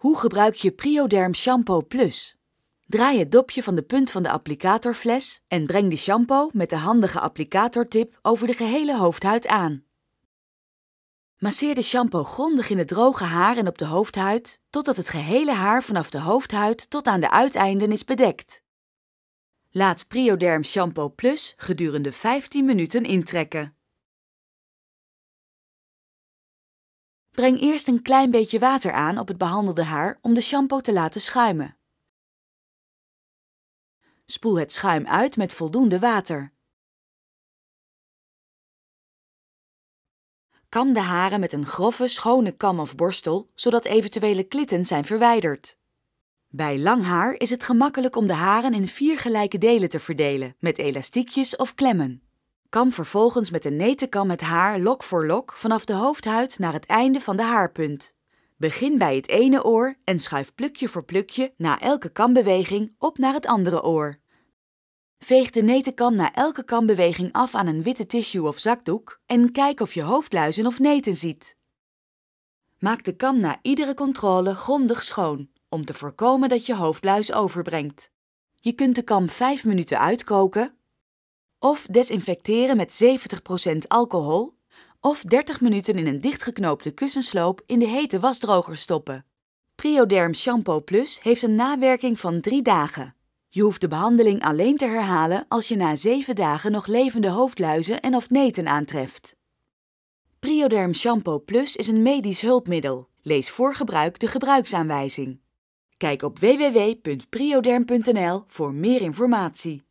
Hoe gebruik je Prioderm Shampoo Plus? Draai het dopje van de punt van de applicatorfles en breng de shampoo met de handige applicatortip over de gehele hoofdhuid aan. Masseer de shampoo grondig in het droge haar en op de hoofdhuid totdat het gehele haar vanaf de hoofdhuid tot aan de uiteinden is bedekt. Laat Prioderm Shampoo Plus gedurende 15 minuten intrekken. Breng eerst een klein beetje water aan op het behandelde haar om de shampoo te laten schuimen. Spoel het schuim uit met voldoende water. Kam de haren met een grove, schone kam of borstel, zodat eventuele klitten zijn verwijderd. Bij lang haar is het gemakkelijk om de haren in vier gelijke delen te verdelen met elastiekjes of klemmen. Kam vervolgens met een netenkam het haar lok voor lok vanaf de hoofdhuid naar het einde van de haarpunt. Begin bij het ene oor en schuif plukje voor plukje na elke kambeweging op naar het andere oor. Veeg de netenkam na elke kambeweging af aan een witte tissue of zakdoek en kijk of je hoofdluizen of neten ziet. Maak de kam na iedere controle grondig schoon om te voorkomen dat je hoofdluis overbrengt. Je kunt de kam 5 minuten uitkoken of desinfecteren met 70% alcohol. Of 30 minuten in een dichtgeknoopte kussensloop in de hete wasdroger stoppen. Prioderm Shampoo Plus heeft een nawerking van 3 dagen. Je hoeft de behandeling alleen te herhalen als je na 7 dagen nog levende hoofdluizen en of neten aantreft. Prioderm Shampoo Plus is een medisch hulpmiddel. Lees voor gebruik de gebruiksaanwijzing. Kijk op www.prioderm.nl voor meer informatie.